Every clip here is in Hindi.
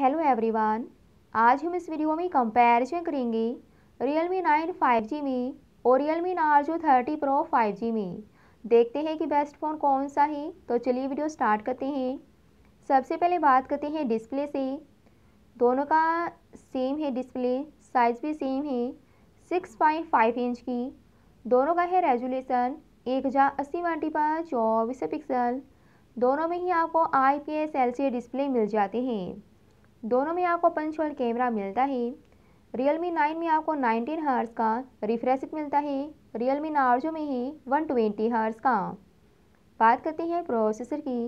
हेलो एवरीवन आज हम इस वीडियो में कंपैरिजन करेंगे Realme nine five G में और real me Narzo thirty Pro five G में देखते हैं कि बेस्ट फ़ोन कौन सा है तो चलिए वीडियो स्टार्ट करते हैं सबसे पहले बात करते हैं डिस्प्ले से दोनों का सेम है डिस्प्ले साइज़ भी सेम है सिक्स पॉइंट फाइव इंच की दोनों का है रेजुलेशन एक हज़ार अस्सी मल्टी पर चौबीस पिक्सल दोनों में ही आपको I P S L C display मिल जाते हैं दोनों में आपको पंच कैमरा मिलता ही रियल मी नाइन में आपको 19 हर्स का रिफ्रेश मिलता है रियल मी नार्जो में ही 120 हार्स का बात करते हैं प्रोसेसर की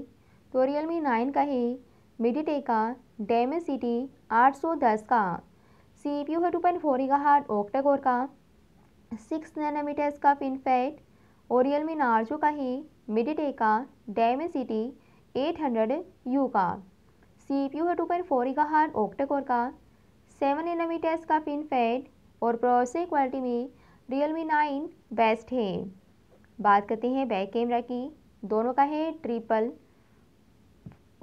तो रियल मी नाइन का ही मिडिटे का डेम सिटी आठ सौ दस का सी पी यू है टू पॉइंट फोर का हार्ट ओक्टाकोर का सिक्स नैनोमीटर्स का फिनफेट और रियल मी नार्जो का ही मिडिटे का Dimensity eight hundred U का सी पी यू है टू पॉइंट फोर का हार्ट ऑक्टेकोर का सेवन एनमी टेस्ट का फिनफेट और प्रोसेसर क्वालिटी में रियल मी नाइन बेस्ट है बात करते हैं बैक कैमरा की दोनों का है ट्रिपल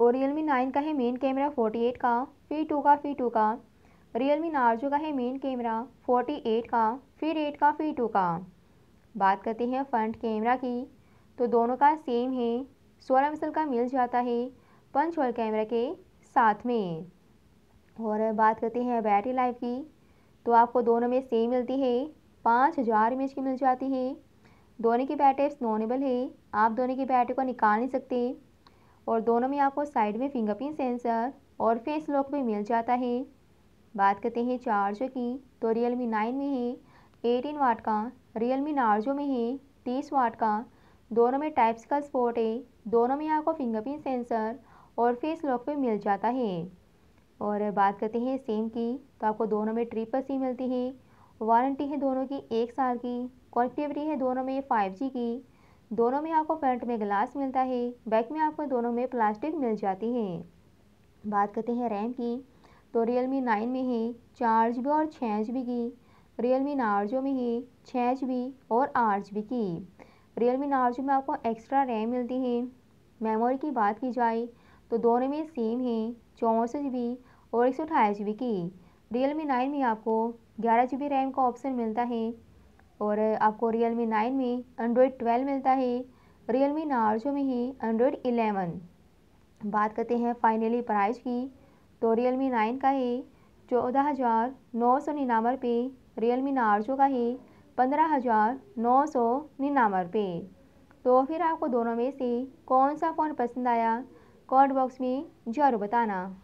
और रियल मी नाइन का है मेन कैमरा फोर्टी एट का फी टू का फी टू का रियल मी नार्जो का है मेन कैमरा फोर्टी एट का फिर एट का फी टू का बात करते हैं फ्रंट कैमरा की तो दोनों का सेम है सोलह मिसल का मिल जाता है पंच होल कैमरा के साथ में और बात करते हैं बैटरी लाइफ की तो आपको दोनों में सेम मिलती है पाँच हज़ार एम की मिल जाती है दोनों की बैटरी नॉनेबल है आप दोनों की बैटरी को निकाल नहीं सकते और दोनों में आपको साइड में फिंगरप्रिंट सेंसर और फेस लॉक भी मिल जाता है बात करते हैं चार्जर की तो रियल मी नाइन में है एटीन वाट का रियल मी नार्जो में है तीस वाट का दोनों में टाइप्स का स्पोर्ट है दोनों में आपको फिंगरप्रिंट सेंसर और फेस लॉक पे मिल जाता है और बात करते हैं सेम की तो आपको दोनों में ट्रिपल सी मिलती है वारंटी है दोनों की एक साल की कॉन्क्टिविटी है दोनों में फाइव जी की दोनों में आपको फ्रंट में ग्लास मिलता है बैक में आपको दोनों में प्लास्टिक मिल जाती है बात करते हैं रैम की तो रियल मी नाइन में है चार जी और छः जी बी की रियल मी नार्जो में है छः एच बी और आठ जी बी की रियल मी नार्जो में आपको एक्स्ट्रा रैम मिलती है मेमोरी की बात की जाए तो दोनों में सेम है चौंसठ जी बी और एक सौ अठाईस जी बी की रियल मी नाइन में आपको ग्यारह जी बी रैम का ऑप्शन मिलता है और आपको रियल मी नाइन में एंड्रॉयड ट्वेल्व मिलता है रियल मी नार्जो में ही एंड्रॉयड इलेवन बात करते हैं फाइनली प्राइस की तो रियल मी नाइन का है चौदह हज़ार नौ सौ निन्यानवे रुपये रियल मी नार्जो का है पंद्रह हज़ार नौ सौ निन्यानवे रुपये तो फिर आपको दोनों में से कौन सा फ़ोन पसंद आया कॉर्ड बॉक्स में ज़रूर बताना